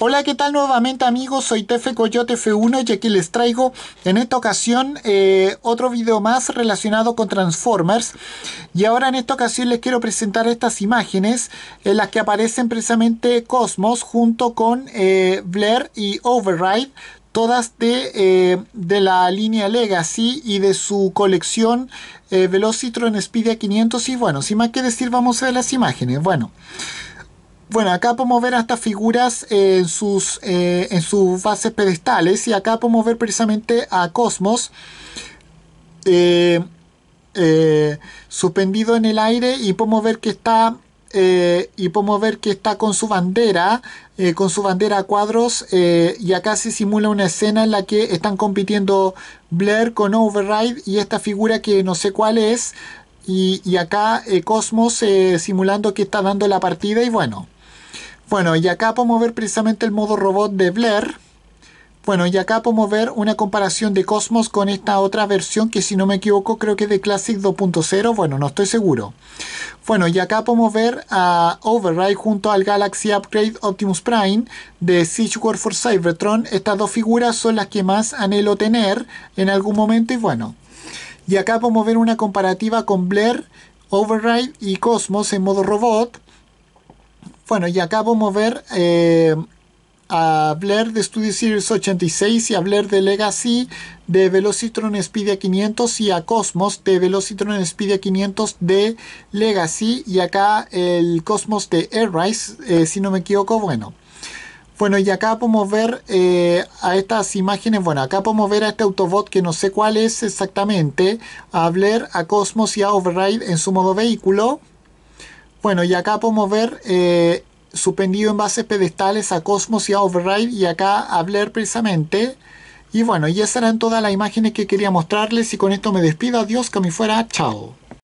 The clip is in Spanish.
Hola, ¿qué tal nuevamente amigos? Soy Tefe Coyote F1 y aquí les traigo en esta ocasión eh, otro video más relacionado con Transformers. Y ahora en esta ocasión les quiero presentar estas imágenes en las que aparecen precisamente Cosmos junto con eh, Blair y Override todas eh, de, la línea Legacy y de su colección Velocitron Speedia 500 y bueno, sin más que decir vamos a ver las imágenes bueno bueno, acá podemos ver a estas figuras en, sus, eh, en sus bases pedestales y acá podemos ver precisamente a Cosmos eh, eh, suspendido en el aire y podemos ver que está y podemos ver que está con su bandera, con su bandera a cuadros y acá se simula una escena en la que están compitiendo Blair con Override y esta figura que no sé cuál es y, y acá Cosmos simulando que está dando la partida y bueno, bueno, y acá podemos ver precisamente el modo robot de Blair. Bueno, y acá podemos ver una comparación de Cosmos con esta otra versión que si no me equivoco creo que es de Classic 2.0, bueno, no estoy seguro. Bueno, y acá podemos ver a Override junto al Galaxy Upgrade Optimus Prime de Siege War for Cybertron. Estas dos figuras son las que más anhelo tener en algún momento y bueno. Y acá podemos ver una comparativa con Blair, Override y Cosmos en modo robot. Bueno, y acá vamos a ver eh, a hablar de Studio Series 86 y hablar de Legacy de Velocitron Speedia 500 y a Cosmos de Velocitron Speedia 500 de Legacy y acá el Cosmos de Airrise, eh, si no me equivoco, bueno. Bueno, y acá podemos ver eh, a estas imágenes, bueno, acá podemos ver a este Autobot que no sé cuál es exactamente, a Blair, a Cosmos y a Override en su modo vehículo. Bueno, y acá podemos ver eh, suspendido en bases pedestales a Cosmos y a Override y acá a Blair precisamente. Y bueno, y esas eran todas las imágenes que quería mostrarles y con esto me despido. Adiós, que me fuera. Chao.